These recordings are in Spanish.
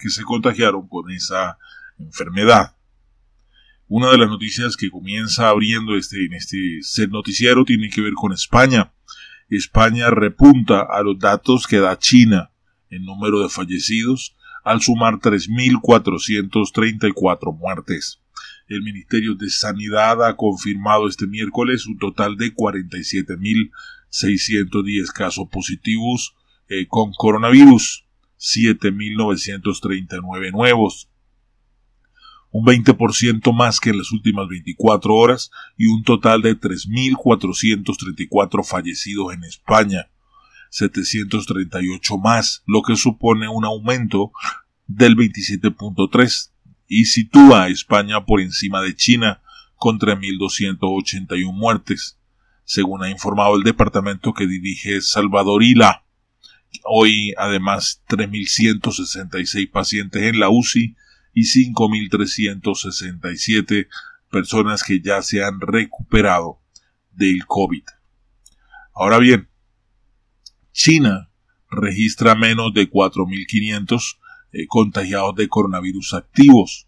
que se contagiaron con esa enfermedad. Una de las noticias que comienza abriendo este, este noticiero tiene que ver con España. España repunta a los datos que da China en número de fallecidos al sumar 3.434 muertes. El Ministerio de Sanidad ha confirmado este miércoles un total de 47.610 casos positivos eh, con coronavirus. 7.939 nuevos, un 20% más que en las últimas 24 horas y un total de 3.434 fallecidos en España, 738 más, lo que supone un aumento del 27.3 y sitúa a España por encima de China con 3.281 muertes, según ha informado el departamento que dirige Salvador Ila. Hoy, además, 3.166 pacientes en la UCI y 5.367 personas que ya se han recuperado del COVID. Ahora bien, China registra menos de 4.500 eh, contagiados de coronavirus activos.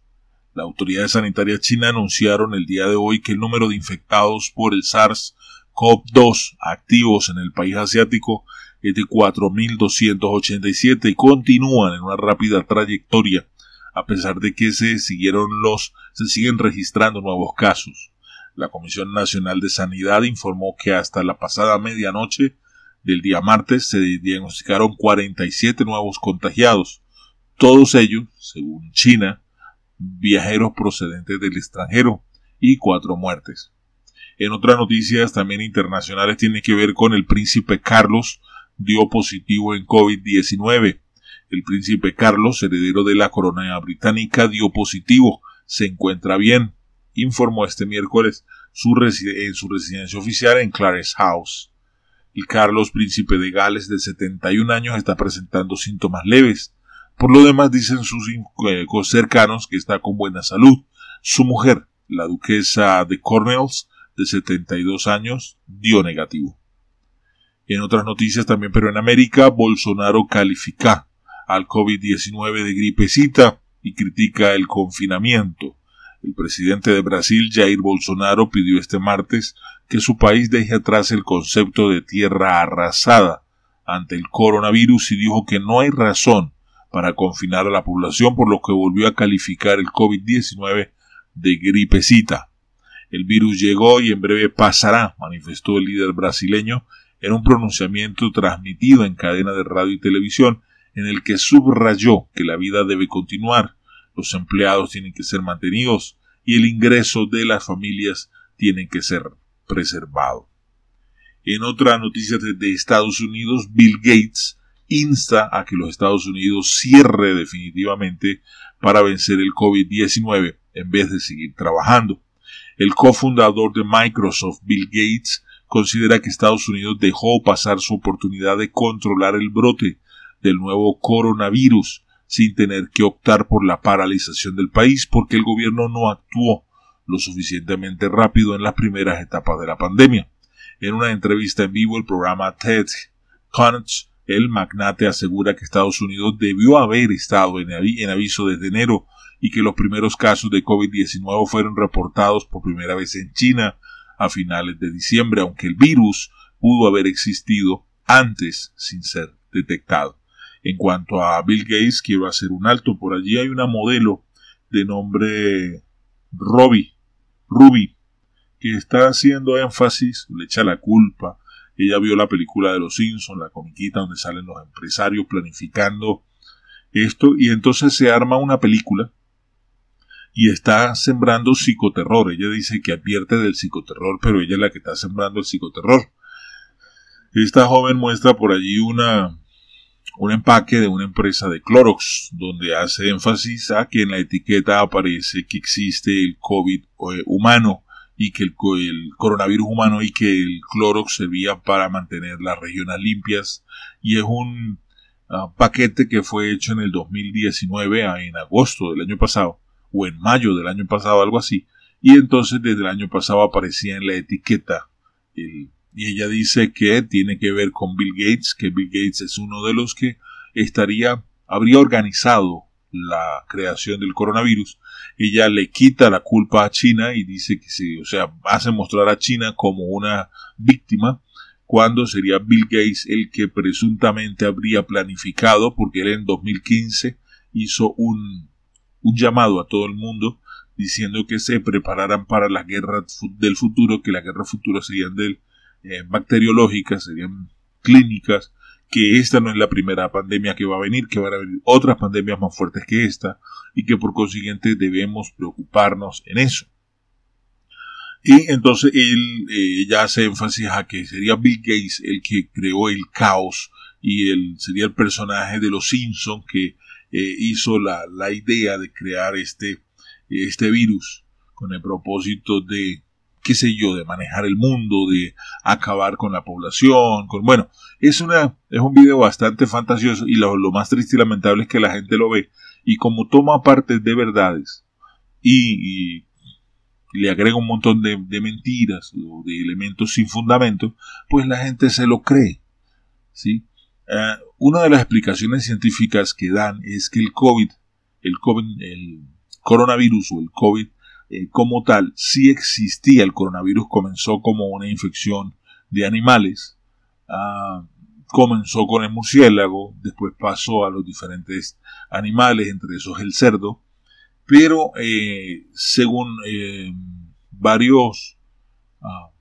La autoridades sanitarias China anunciaron el día de hoy que el número de infectados por el SARS-CoV-2 activos en el país asiático es de 4.287 y continúan en una rápida trayectoria, a pesar de que se siguieron los, se siguen registrando nuevos casos. La Comisión Nacional de Sanidad informó que hasta la pasada medianoche del día martes se diagnosticaron 47 nuevos contagiados, todos ellos, según China, viajeros procedentes del extranjero y cuatro muertes. En otras noticias también internacionales tiene que ver con el príncipe Carlos, dio positivo en COVID-19. El príncipe Carlos, heredero de la corona británica, dio positivo. Se encuentra bien, informó este miércoles su en su residencia oficial en Clarence House. El Carlos, príncipe de Gales de 71 años, está presentando síntomas leves. Por lo demás, dicen sus eh, cercanos que está con buena salud. Su mujer, la duquesa de Cornells, de 72 años, dio negativo. En otras noticias también, pero en América, Bolsonaro califica al COVID-19 de gripecita y critica el confinamiento. El presidente de Brasil, Jair Bolsonaro, pidió este martes que su país deje atrás el concepto de tierra arrasada ante el coronavirus y dijo que no hay razón para confinar a la población, por lo que volvió a calificar el COVID-19 de gripecita. El virus llegó y en breve pasará, manifestó el líder brasileño, en un pronunciamiento transmitido en cadena de radio y televisión en el que subrayó que la vida debe continuar, los empleados tienen que ser mantenidos y el ingreso de las familias tiene que ser preservado. En otra noticia de Estados Unidos, Bill Gates insta a que los Estados Unidos cierre definitivamente para vencer el COVID-19 en vez de seguir trabajando. El cofundador de Microsoft, Bill Gates, considera que Estados Unidos dejó pasar su oportunidad de controlar el brote del nuevo coronavirus sin tener que optar por la paralización del país porque el gobierno no actuó lo suficientemente rápido en las primeras etapas de la pandemia. En una entrevista en vivo el programa TED Connors, el magnate asegura que Estados Unidos debió haber estado en, en aviso desde enero y que los primeros casos de COVID-19 fueron reportados por primera vez en China a finales de diciembre, aunque el virus pudo haber existido antes sin ser detectado. En cuanto a Bill Gates, quiero hacer un alto. Por allí hay una modelo de nombre Robbie, Ruby, que está haciendo énfasis, le echa la culpa. Ella vio la película de Los Simpsons, la comiquita donde salen los empresarios planificando esto, y entonces se arma una película y está sembrando psicoterror. Ella dice que advierte del psicoterror, pero ella es la que está sembrando el psicoterror. Esta joven muestra por allí una, un empaque de una empresa de Clorox, donde hace énfasis a que en la etiqueta aparece que existe el COVID eh, humano y que el, coronavirus humano y que el Clorox servía para mantener las regiones limpias y es un ah, paquete que fue hecho en el 2019, ah, en agosto del año pasado, o en mayo del año pasado, algo así. Y entonces desde el año pasado aparecía en la etiqueta. y ella dice que tiene que ver con Bill Gates, que Bill Gates es uno de los que estaría, habría organizado la creación del coronavirus. Ella le quita la culpa a China y dice que sí, o sea, hace mostrar a China como una víctima cuando sería Bill Gates el que presuntamente habría planificado, porque él en 2015 hizo un un llamado a todo el mundo diciendo que se prepararan para las guerras del futuro, que las guerras futuras serían del, eh, bacteriológicas, serían clínicas, que esta no es la primera pandemia que va a venir, que van a venir otras pandemias más fuertes que esta, y que por consiguiente debemos preocuparnos en eso. Y entonces él eh, ya hace énfasis a que sería Bill Gates el que creó el caos y él sería el personaje de los Simpsons que eh, hizo la, la, idea de crear este, este virus con el propósito de, qué sé yo, de manejar el mundo, de acabar con la población, con bueno, es una es un video bastante fantasioso y lo, más triste y lamentable es que la gente lo ve y como toma partes de verdades y, le agrega un montón de, mentiras o de elementos sin fundamento, pues la gente se lo cree, ¿sí? Ah, una de las explicaciones científicas que dan es que el COVID, el, el coronavirus o el COVID eh, como tal, sí existía. El coronavirus comenzó como una infección de animales, ah, comenzó con el murciélago, después pasó a los diferentes animales, entre esos el cerdo, pero eh, según eh, varios ah,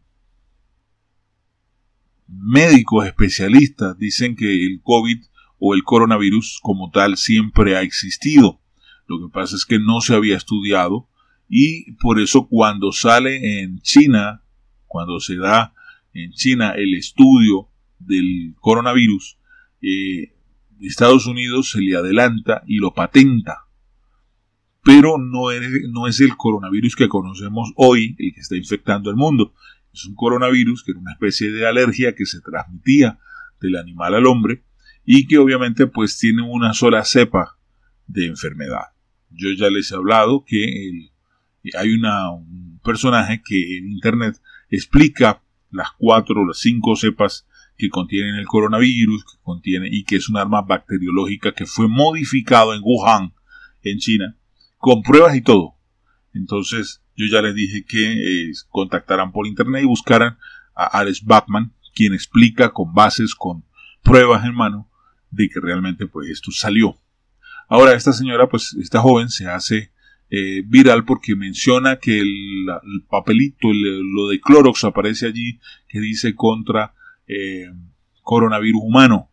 médicos especialistas dicen que el COVID o el coronavirus como tal siempre ha existido. Lo que pasa es que no se había estudiado y por eso cuando sale en China, cuando se da en China el estudio del coronavirus, eh, Estados Unidos se le adelanta y lo patenta. Pero no es, no es el coronavirus que conocemos hoy el que está infectando el mundo. Es un coronavirus que era una especie de alergia que se transmitía del animal al hombre y que obviamente pues tiene una sola cepa de enfermedad. Yo ya les he hablado que hay un personaje que en internet explica las cuatro o las cinco cepas que contienen el coronavirus que contiene, y que es un arma bacteriológica que fue modificado en Wuhan, en China, con pruebas y todo. Entonces, yo ya les dije que eh, contactaran por internet y buscaran a Alex Batman, quien explica con bases, con pruebas en mano, de que realmente pues esto salió. Ahora esta señora, pues esta joven se hace eh, viral porque menciona que el, papelito, lo de Clorox aparece allí que dice contra eh, coronavirus humano.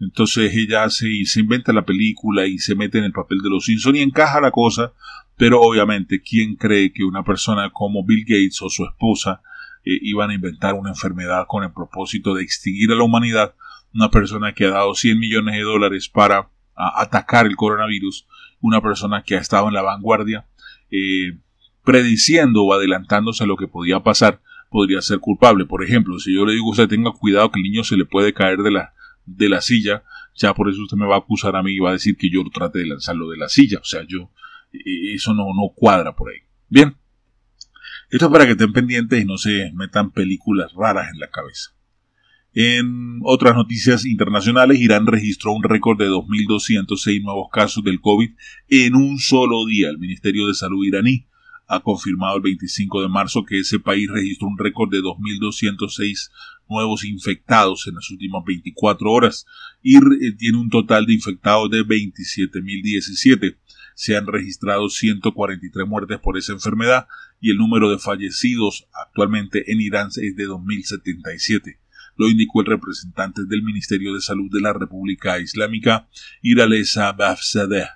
Entonces ella hace y se inventa la película y se mete en el papel de los Simpson y encaja la cosa, pero obviamente, ¿quién cree que una persona como Bill Gates o su esposa eh, iban a inventar una enfermedad con el propósito de extinguir a la humanidad? Una persona que ha dado 100 millones de dólares para atacar el coronavirus, una persona que ha estado en la vanguardia, eh, prediciendo o adelantándose a lo que podía pasar, podría ser culpable. Por ejemplo, si yo le digo a usted tenga cuidado que el niño se le puede caer de la de la silla, ya por eso usted me va a acusar a mí y va a decir que yo trate de lanzarlo de la silla. O sea, yo, eh, eso no, no cuadra por ahí. Bien. Esto es para que estén pendientes y no se metan películas raras en la cabeza. En otras noticias internacionales, Irán registró un récord de 2.206 nuevos casos del COVID en un solo día. El Ministerio de Salud iraní ha confirmado el 25 de marzo que ese país registró un récord de 2.206 nuevos infectados en las últimas 24 horas y eh, tiene un total de infectados de 27.017. Se han registrado 143 muertes por esa enfermedad y el número de fallecidos actualmente en Irán es de 2.077. Lo indicó el representante del Ministerio de Salud de la República Islámica, Iralesa Bafzadeh,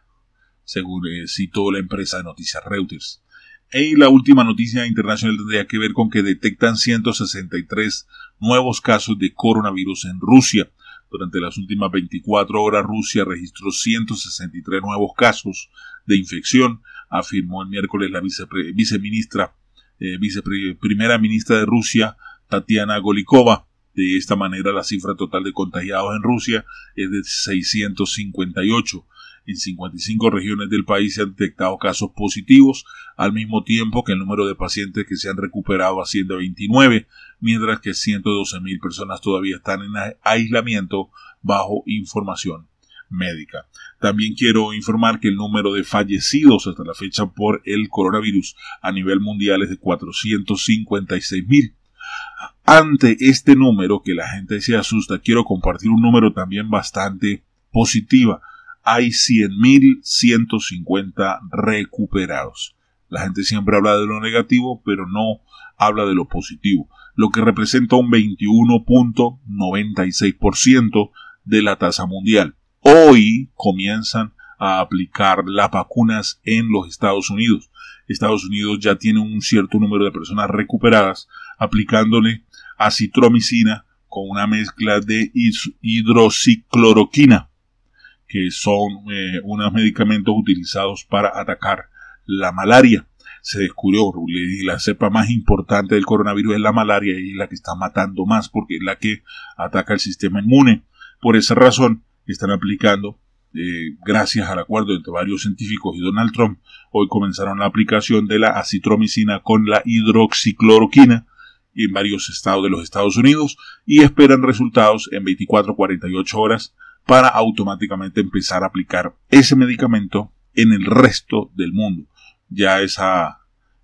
según eh, citó la empresa de noticias Reuters. Y la última noticia internacional tendría que ver con que detectan 163 nuevos casos de coronavirus en Rusia. Durante las últimas 24 horas Rusia registró 163 nuevos casos de infección, afirmó el miércoles la viceministra, eh, viceprimera ministra de Rusia, Tatiana Golikova. De esta manera, la cifra total de contagiados en Rusia es de 658. En 55 regiones del país se han detectado casos positivos, al mismo tiempo que el número de pacientes que se han recuperado asciende a 29, mientras que 112.000 personas todavía están en aislamiento bajo información médica. También quiero informar que el número de fallecidos hasta la fecha por el coronavirus a nivel mundial es de 456.000. Ante este número que la gente se asusta, quiero compartir un número también bastante positiva hay 100.150 recuperados. La gente siempre habla de lo negativo, pero no habla de lo positivo, lo que representa un 21.96% de la tasa mundial. Hoy comienzan a aplicar las vacunas en los Estados Unidos. Estados Unidos ya tiene un cierto número de personas recuperadas aplicándole acitromicina con una mezcla de hidroxicloroquina que son eh, unos medicamentos utilizados para atacar la malaria. Se descubrió y la cepa más importante del coronavirus es la malaria y la que está matando más porque es la que ataca el sistema inmune. Por esa razón están aplicando, eh, gracias al acuerdo entre varios científicos y Donald Trump, hoy comenzaron la aplicación de la acitromicina con la hidroxicloroquina en varios estados de los Estados Unidos y esperan resultados en 24-48 horas para automáticamente empezar a aplicar ese medicamento en el resto del mundo. Ya esa,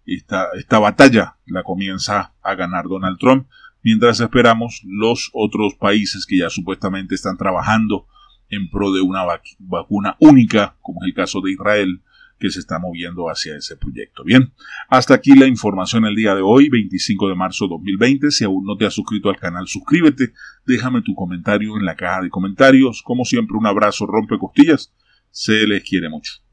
esta, batalla la comienza a ganar Donald Trump, mientras esperamos los otros países que ya supuestamente están trabajando en pro de una vacuna única, como es el caso de Israel, que se está moviendo hacia ese proyecto. Bien, hasta aquí la información el día de hoy, 25 de marzo 2020. Si aún no te has suscrito al canal, suscríbete, déjame tu comentario en la caja de comentarios. Como siempre, un abrazo, rompe costillas, se les quiere mucho.